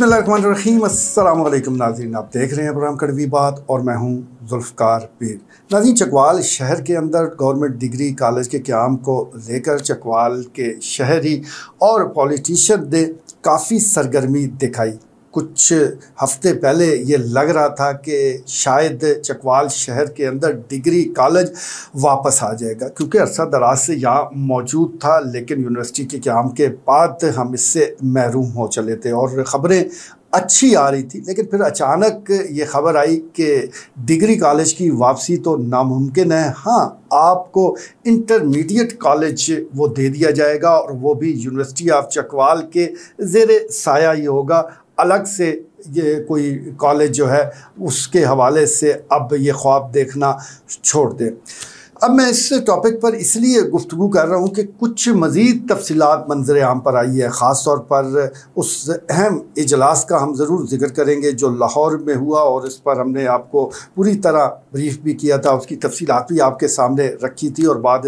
बिसमीम अल्लाम नाजीन आप देख रहे हैं प्रोग्राम कड़वी बात और मैं हूं जुल्फ़कार पीर नाजीन चकवाल शहर के अंदर गवर्नमेंट डिग्री कॉलेज के क्याम को लेकर चकवाल के शहरी और पॉलिटिशन ने काफ़ी सरगर्मी दिखाई कुछ हफ्ते पहले ये लग रहा था कि शायद चकवाल शहर के अंदर डिग्री कॉलेज वापस आ जाएगा क्योंकि अरसा दराज से यहाँ मौजूद था लेकिन यूनिवर्सिटी के क्याम के बाद हम इससे महरूम हो चले थे और ख़बरें अच्छी आ रही थी लेकिन फिर अचानक ये खबर आई कि डिग्री कॉलेज की वापसी तो नामुमकिन है हाँ आपको इंटरमीडिएट कॉलेज वो दे दिया जाएगा और वो भी यूनिवर्सिटी ऑफ चकवाल के जेर साया ही होगा अलग से ये कोई कॉलेज जो है उसके हवाले से अब ये ख्वाब देखना छोड़ दें अब मैं इस टॉपिक पर इसलिए गुफ्तु कर रहा हूँ कि कुछ मज़ीद तफसीत मंजर आम पर आई है ख़ास तौर पर उस अहम इजलास का हम ज़रूर जिक्र करेंगे जो लाहौर में हुआ और इस पर हमने आपको पूरी तरह ब्रीफ भी किया था उसकी तफसीत भी आपके सामने रखी थी और बाद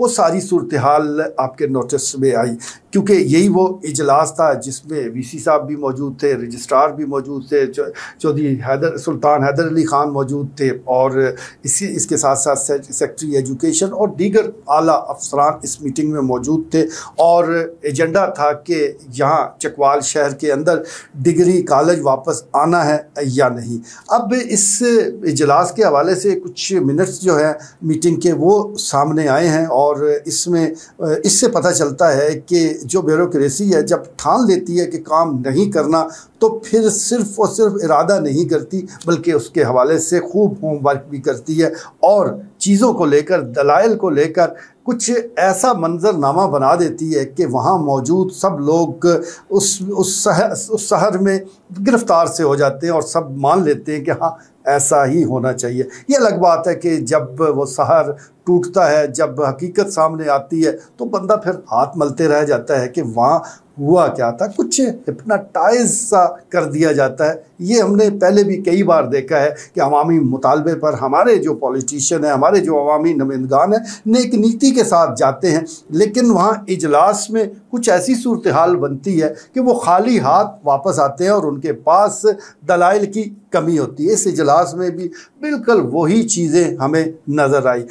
वो सारी सूरत हाल आपके नोटिस में आई क्योंकि यही वो इजलास था जिसमें वी सी साहब भी मौजूद थे रजिस्ट्रार भी मौजूद थे चौधरी हैदर सुल्तान हैदर अली ख़ान मौजूद थे और इसी इसके साथ साथ सेक्रेटरी मिनिस्ट्री एजुकेशन और दीगर आला अफसरान इस मीटिंग में मौजूद थे और एजेंडा था कि यहाँ चकवाल शहर के अंदर डिग्री कॉलेज वापस आना है या नहीं अब इस इजलास के हवाले से कुछ मिनट्स जो है मीटिंग के वो सामने आए हैं और इसमें इससे पता चलता है कि जो ब्यूरोसी है जब ठान लेती है कि काम नहीं करना तो फिर सिर्फ और सिर्फ इरादा नहीं करती बल्कि उसके हवाले से खूब होमवर्क भी करती है और चीज़ों को लेकर दलाइल को लेकर कुछ ऐसा मंजरनामा बना देती है कि वहाँ मौजूद सब लोग उस उस शहर उस शहर में गिरफ़्तार से हो जाते हैं और सब मान लेते हैं कि हाँ ऐसा ही होना चाहिए ये अलग बात है कि जब वो शहर टूटता है जब हकीकत सामने आती है तो बंदा फिर हाथ मलते रह जाता है कि वहाँ हुआ क्या था कुछ हिपनाटाइज सा कर दिया जाता है ये हमने पहले भी कई बार देखा है कि अवामी मुतालबे पर हमारे जो पॉलिटिशियन हैं हमारे जो अवामी नुमाइंदान हैं नेक नीति के साथ जाते हैं लेकिन वहाँ इजलास में कुछ ऐसी सूरत हाल बनती है कि वो खाली हाथ वापस आते हैं और उनके पास दलाइल की कमी होती है इस इजलास में भी बिल्कुल वही चीज़ें हमें नज़र आई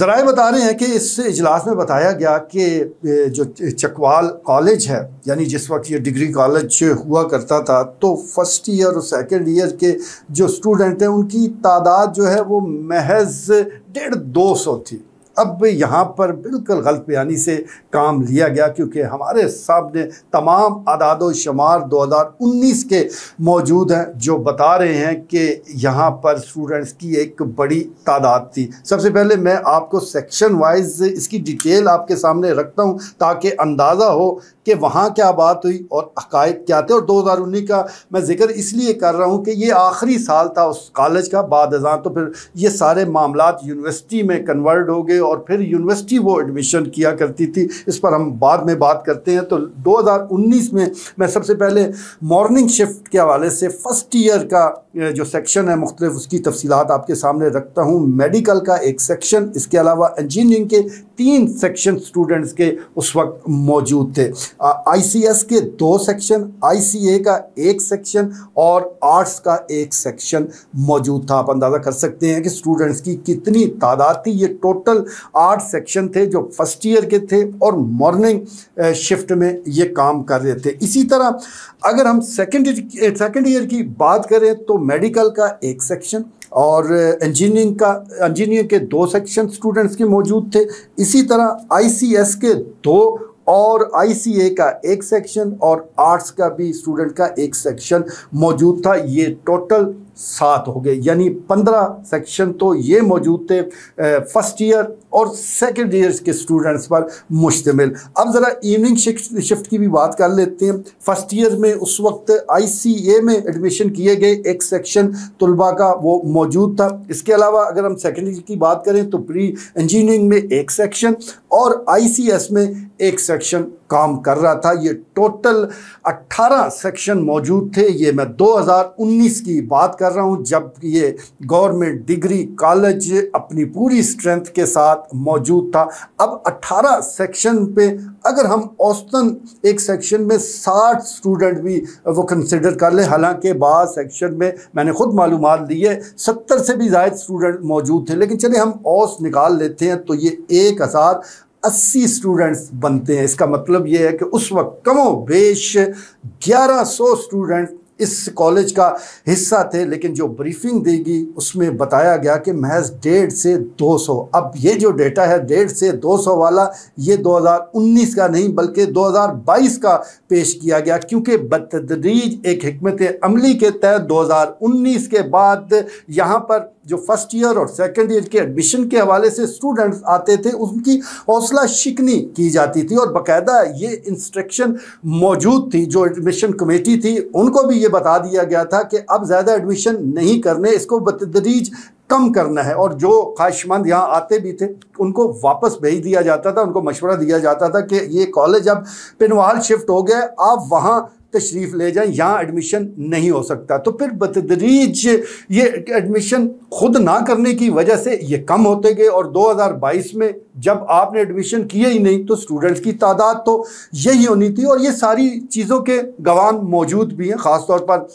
ज़रा बता रहे हैं कि इस इजलास में बताया गया कि जो चकवाल कॉलेज है यानी जिस वक्त ये डिग्री कॉलेज हुआ करता था तो फर्स्ट ईयर और सेकेंड ईयर के जो स्टूडेंट हैं उनकी तादाद जो है वो महज डेढ़ दो सौ थी अब यहाँ पर बिल्कुल गलत बयानी से काम लिया गया क्योंकि हमारे सामने तमाम आदाद शुमार 2019 के मौजूद हैं जो बता रहे हैं कि यहाँ पर स्टूडेंट्स की एक बड़ी तादाद थी सबसे पहले मैं आपको सेक्शन वाइज इसकी डिटेल आपके सामने रखता हूँ ताकि अंदाज़ा हो कि वहाँ क्या बात हुई और हकायद क्या थे और दो हज़ार उन्नीस का मैं जिक्र इसलिए कर रहा हूँ कि ये आखिरी साल था उस कॉलेज का बाद तो फिर ये सारे मामला यूनिवर्सिटी में कन्वर्ट हो गए और फिर यूनिवर्सिटी वो एडमिशन किया करती थी इस पर हम बाद में बात करते हैं तो 2019 में मैं सबसे पहले मॉर्निंग शिफ्ट के हवाले से फ़र्स्ट ईयर का जो सेक्शन है मुख्तलिफ उसकी तफसीत आपके सामने रखता हूँ मेडिकल का एक सेक्शन इसके अलावा इंजीनियरिंग के तीन सेक्शन स्टूडेंट्स के उस वक्त मौजूद थे एस के दो सेक्शन आईसीए का एक सेक्शन और आर्ट्स का एक सेक्शन मौजूद था आप अंदाज़ा कर सकते हैं कि स्टूडेंट्स की कितनी तादाद थी ये टोटल आठ सेक्शन थे जो फर्स्ट ईयर के थे और मॉर्निंग शिफ्ट में ये काम कर रहे थे इसी तरह अगर हम सेकेंड सेकेंड ईयर की बात करें तो मेडिकल का एक सेक्शन और इंजीनियरिंग का इंजीनियरिंग के दो सेक्शन स्टूडेंट्स के मौजूद थे इसी तरह आईसीएस के दो और आईसीए का एक सेक्शन और आर्ट्स का भी स्टूडेंट का एक सेक्शन मौजूद था ये टोटल सात हो गए यानी पंद्रह सेक्शन तो ये मौजूद थे फर्स्ट ईयर और सेकेंड ईयर के स्टूडेंट्स पर मुश्तमिल अब ज़रा इवनिंग शिफ्ट की भी बात कर लेते हैं फर्स्ट ईयर में उस वक्त आईसीए में एडमिशन किए गए एक सेक्शन तलबा का वो मौजूद था इसके अलावा अगर हम सेकेंड ईयर की बात करें तो प्री इंजीनियरिंग में एक सेक्शन और एस में एक सेक्शन काम कर रहा था ये टोटल 18 सेक्शन मौजूद थे ये मैं 2019 की बात कर रहा हूँ जब ये गवर्नमेंट डिग्री कॉलेज अपनी पूरी स्ट्रेंथ के साथ मौजूद था अब 18 सेक्शन पे अगर हम औसतन एक सेक्शन में 60 स्टूडेंट भी वो कंसिडर कर लें हालांकि बाद सेक्शन में मैंने ख़ुद मालूम ली है सत्तर से भी जायद स्टूडेंट मौजूद थे लेकिन चले हम औस निकाल लेते हैं तो ये एक हज़ार अस्सी स्टूडेंट्स बनते हैं इसका मतलब ये है कि उस वक्त कमो बेश ग्यारह सौ स्टूडेंट इस कॉलेज का हिस्सा थे लेकिन जो ब्रीफिंग देगी उसमें बताया गया कि महज डेढ़ से 200 अब ये जो डेटा है डेढ़ से 200 वाला ये 2019 का नहीं बल्कि 2022 का पेश किया गया क्योंकि बतदरीज एक हमत अमली के तहत 2019 के बाद यहाँ पर जो फर्स्ट ईयर और सेकेंड ईयर के एडमिशन के हवाले से स्टूडेंट्स आते थे उनकी हौसला शिकनी की जाती थी और बाकायदा ये इंस्ट्रक्शन मौजूद थी जो एडमिशन कमेटी थी उनको भी ये ये बता दिया गया था कि अब ज़्यादा एडमिशन नहीं करने इसको बतदरीज कम करना है और जो ख्वाहिशमंद यहाँ आते भी थे उनको वापस भेज दिया जाता था उनको मशवरा दिया जाता था कि ये कॉलेज अब पिनवाल शिफ्ट हो गया आप वहाँ तशरीफ़ ले जाएं यहाँ एडमिशन नहीं हो सकता तो फिर बतदरीज ये एडमिशन खुद ना करने की वजह से ये कम होते गए और 2022 में जब आपने एडमिशन किए ही नहीं तो स्टूडेंट्स की तादाद तो यही होनी थी और ये सारी चीज़ों के गवान मौजूद भी हैं ख़ासतौर पर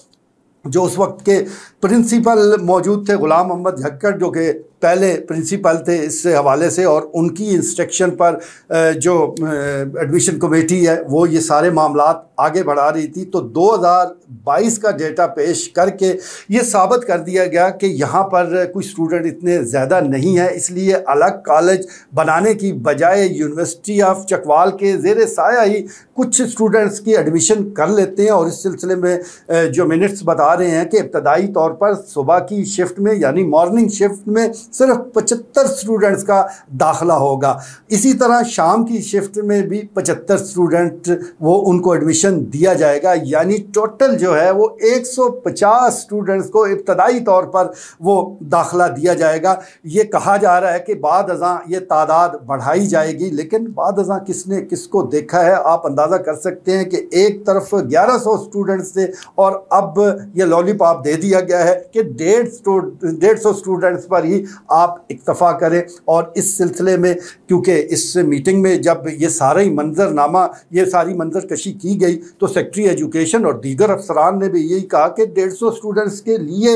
जो उस वक्त के प्रिंसिपल मौजूद थे ग़ुलाम मोहम्मद झक्कर जो कि पहले प्रिंसिपल थे इस हवाले से और उनकी इंस्ट्रक्शन पर जो एडमिशन कमेटी है वो ये सारे मामला आगे बढ़ा रही थी तो 2022 का डेटा पेश करके ये साबित कर दिया गया कि यहाँ पर कोई स्टूडेंट इतने ज़्यादा नहीं है इसलिए अलग कॉलेज बनाने की बजाय यूनिवर्सिटी ऑफ चकवाल के जेर साया ही कुछ स्टूडेंट्स की एडमिशन कर लेते हैं और इस सिलसिले में जो मिनट्स बता रहे हैं कि इब्तदाई तौर पर सुबह की शिफ्ट में यानी मॉर्निंग शिफ्ट में सिर्फ पचहत्तर स्टूडेंट्स का दाखला होगा इसी तरह शाम की शिफ्ट में भी पचहत्तर स्टूडेंट वो उनको एडमिशन दिया जाएगा यानी टोटल जो है वो 150 स्टूडेंट्स को इब्तदाई तौर पर वो दाखला दिया जाएगा ये कहा जा रहा है कि बाद अजा ये तादाद बढ़ाई जाएगी लेकिन बाद अजा किसने किसको देखा है आप अंदाज़ा कर सकते हैं कि एक तरफ सौ स्टूडेंट्स थे और अब ये लॉलीपॉप दे दिया गया है कि डेढ़ डेढ़ सौ स्टूडेंट्स पर ही आप इक्तफ़ा करें और इस सिलसिले में क्योंकि इस मीटिंग में जब ये सारा ही मंजरनामा ये सारी मंजरकशी की गई तो सेक्रटरी एजुकेशन और दीगर अफसरान ने भी यही कहा कि डेढ़ सौ स्टूडेंट्स के लिए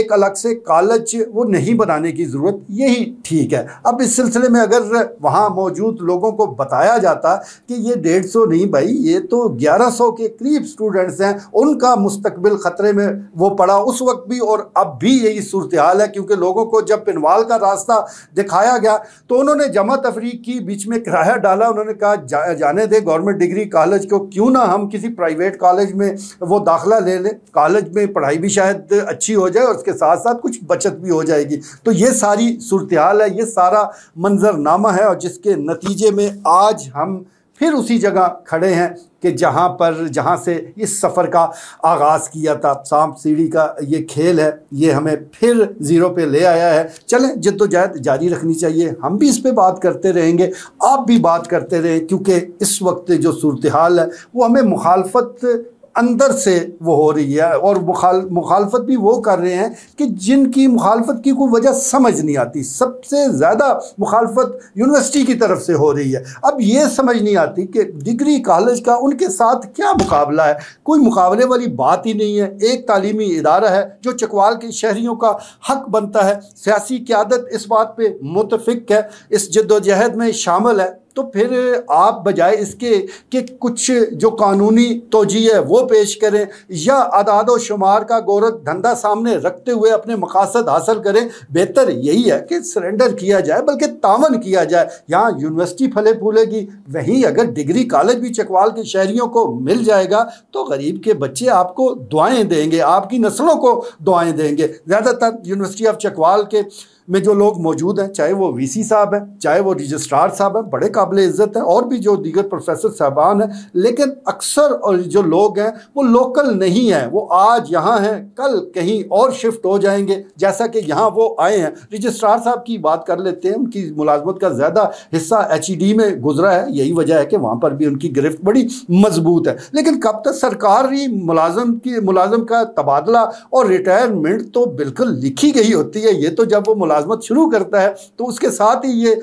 एक अलग से कॉलेज वो नहीं बनाने की ज़रूरत यही ठीक है अब इस सिलसिले में अगर वहाँ मौजूद लोगों को बताया जाता कि ये डेढ़ सौ नहीं भाई ये तो ग्यारह सौ के करीब स्टूडेंट्स हैं उनका मुस्तबिल ख़तरे में वो पड़ा उस वक्त भी और अब भी यही सूरत हाल है क्योंकि लोगों को जब पिनवाल का रास्ता दिखाया गया तो उन्होंने जमा तफरी की बीच में किराया डाला उन्होंने कहा जा, जाने दे गवर्नमेंट डिग्री कॉलेज को क्यों ना हम किसी प्राइवेट कॉलेज में वो दाखिला ले लें कॉलेज में पढ़ाई भी शायद अच्छी हो जाए और उसके साथ साथ कुछ बचत भी हो जाएगी तो ये सारी सूरत है ये सारा मंजरनामा है और जिसके नतीजे में आज हम फिर उसी जगह खड़े हैं कि जहाँ पर जहाँ से इस सफ़र का आगाज़ किया था सांप सीढ़ी का ये खेल है ये हमें फिर ज़ीरो पे ले आया है चलें जद्दोजहद तो जारी रखनी चाहिए हम भी इस पर बात करते रहेंगे आप भी बात करते रहें क्योंकि इस वक्त जो सूरत हाल है वो हमें मुखालफत अंदर से वो हो रही है और मुखाल मुखालफत भी वो कर रहे हैं कि जिनकी मुखालफत की कोई वजह समझ नहीं आती सबसे ज़्यादा मुखालफत यूनिवर्सिटी की तरफ से हो रही है अब ये समझ नहीं आती कि डिग्री कॉलेज का उनके साथ क्या मुकाबला है कोई मुकाबले वाली बात ही नहीं है एक तालीमी इदारा है जो चकवाल के शहरीों का हक बनता है सियासी क्यादत इस बात पर मुतफिक है इस जद्दोजहद में शामिल है तो फिर आप बजाय इसके कि कुछ जो कानूनी तोजी है वो पेश करें या अदाद व शुमार का गौरत धंधा सामने रखते हुए अपने मकासद हासिल करें बेहतर यही है कि सरेंडर किया जाए बल्कि तावन किया जाए यहाँ यूनिवर्सिटी फले फूलेगी वहीं अगर डिग्री कॉलेज भी चकवाल के शहरीों को मिल जाएगा तो गरीब के बच्चे आपको दुआएँ देंगे आपकी नस्लों को दुआएँ देंगे ज़्यादातर यूनिवर्सिटी ऑफ चकवाल के में जो लोग मौजूद हैं चाहे वो वी साहब हैं चाहे वो रजिस्ट्रार साहब हैं बड़े काबिल इज़्ज़त है और भी जो दीगर प्रोफेसर साहबान हैं लेकिन अक्सर जो लोग हैं वो लोकल नहीं हैं वो आज यहाँ हैं कल कहीं और शिफ्ट हो जाएंगे जैसा कि यहाँ वो आए हैं रजिस्ट्रार साहब की बात कर लेते हैं उनकी मुलाजमत का ज़्यादा हिस्सा एच e में गुजरा है यही वजह है कि वहाँ पर भी उनकी गिरफ्त बड़ी मजबूत है लेकिन कब तक सरकारी मुलाजम की मुलाजम का तबादला और रिटायरमेंट तो बिल्कुल लिखी गई होती है ये तो जब वो मुलाजमत शुरू करता है तो उसके साथ ही ये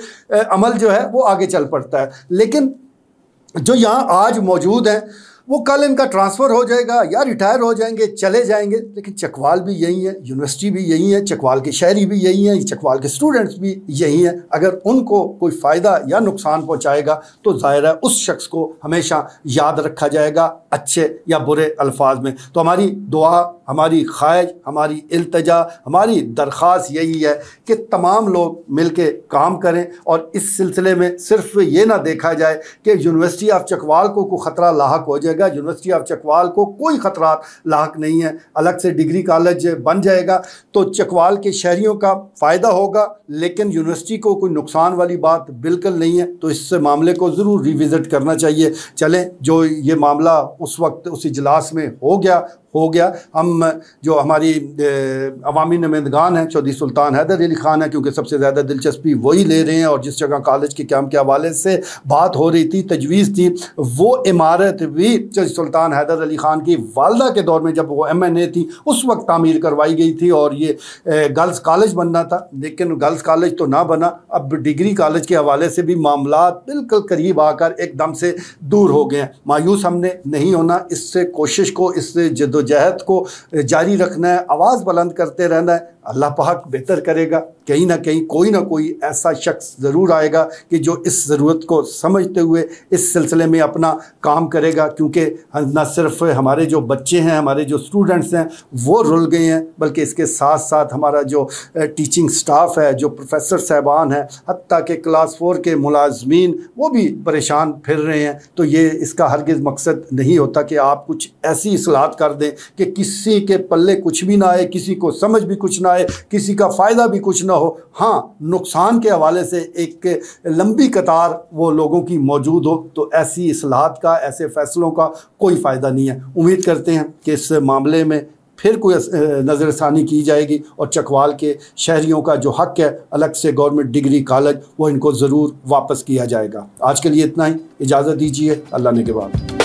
अमल जो है वो आगे चल असर पड़ता है लेकिन जो यहाँ आज मौजूद हैं वो कल इनका ट्रांसफ़र हो जाएगा या रिटायर हो जाएंगे चले जाएंगे लेकिन चकवाल भी यही है यूनिवर्सिटी भी यही है चकवाल के शहरी भी यही हैं चकवाल के स्टूडेंट्स भी यही हैं अगर उनको कोई फ़ायदा या नुकसान पहुँचाएगा तो ज़ाहिर है उस शख्स को हमेशा याद रखा जाएगा अच्छे या बुरे अल्फाज में तो हमारी दुआ हमारी ख्वाहिश हमारी अल्तजा हमारी दरख्वास्त यही है कि तमाम लोग मिल के काम करें और इस सिलसिले में सिर्फ ये ना देखा जाए कि यूनिवर्सिटी ऑफ चकवाल को ख़तरा लाक हो जाएगा जाएगा यूनिवर्सिटी ऑफ चकवाल को कोई ख़तरा लाक नहीं है अलग से डिग्री कॉलेज बन जाएगा तो चकवाल के शहरीों का फ़ायदा होगा लेकिन यूनिवर्सिटी को कोई नुकसान वाली बात बिल्कुल नहीं है तो इस मामले को ज़रूर रिविज़िट करना चाहिए चलें जो ये मामला उस वक्त उस इजलास में हो गया हो गया हम जो हमारी अवामी नुमाइंदगान हैं चौधरी सुल्तान हैदर अली ख़ान है क्योंकि सबसे ज़्यादा दिलचस्पी वही ले रहे हैं और जिस जगह कॉलेज के क्याम के हवाले से बात हो रही थी तजवीज़ थी वो इमारत भी चौधरी सुल्तान हैदर अली ख़ान की वालदा के दौर में जब वो एम एन ए थी उस वक्त तामीर करवाई गई थी और ये गर्ल्स कॉलेज बनना था लेकिन गर्ल्स कॉलेज तो ना बना अब डिग्री कॉलेज के हवाले से भी मामला बिल्कुल करीब आकर एकदम से दूर हो गए हैं मायूस हमने नहीं होना इससे कोशिश को इससे जद जद्दोजहद को जारी रखना है आवाज़ बुलंद करते रहना है अल्लाह पाक बेहतर करेगा कहीं ना कहीं कोई ना कोई ऐसा शख्स ज़रूर आएगा कि जो इस ज़रूरत को समझते हुए इस सिलसिले में अपना काम करेगा क्योंकि ना सिर्फ हमारे जो बच्चे हैं हमारे जो स्टूडेंट्स हैं वो रुल गए हैं बल्कि इसके साथ साथ हमारा जो टीचिंग स्टाफ है जो प्रोफेसर साहबान हैं हती कि क्लास फोर के मुलाजमीन वो भी परेशान फिर रहे हैं तो ये इसका हरगज़ मकसद नहीं होता कि आप कुछ ऐसी असलाहत कर दें कि किसी के पल्ले कुछ भी ना आए किसी को समझ भी कुछ ना आए जाए किसी का फ़ायदा भी कुछ ना हो हाँ नुकसान के हवाले से एक लंबी कतार वो लोगों की मौजूद हो तो ऐसी असलाहत का ऐसे फ़ैसलों का कोई फ़ायदा नहीं है उम्मीद करते हैं कि इस मामले में फिर कोई नज़रसानी की जाएगी और चकवाल के शहरीों का जो हक है अलग से गवर्नमेंट डिग्री कॉलेज वो इनको ज़रूर वापस किया जाएगा आज के लिए इतना ही इजाज़त दीजिए अल्लाह ने के बाद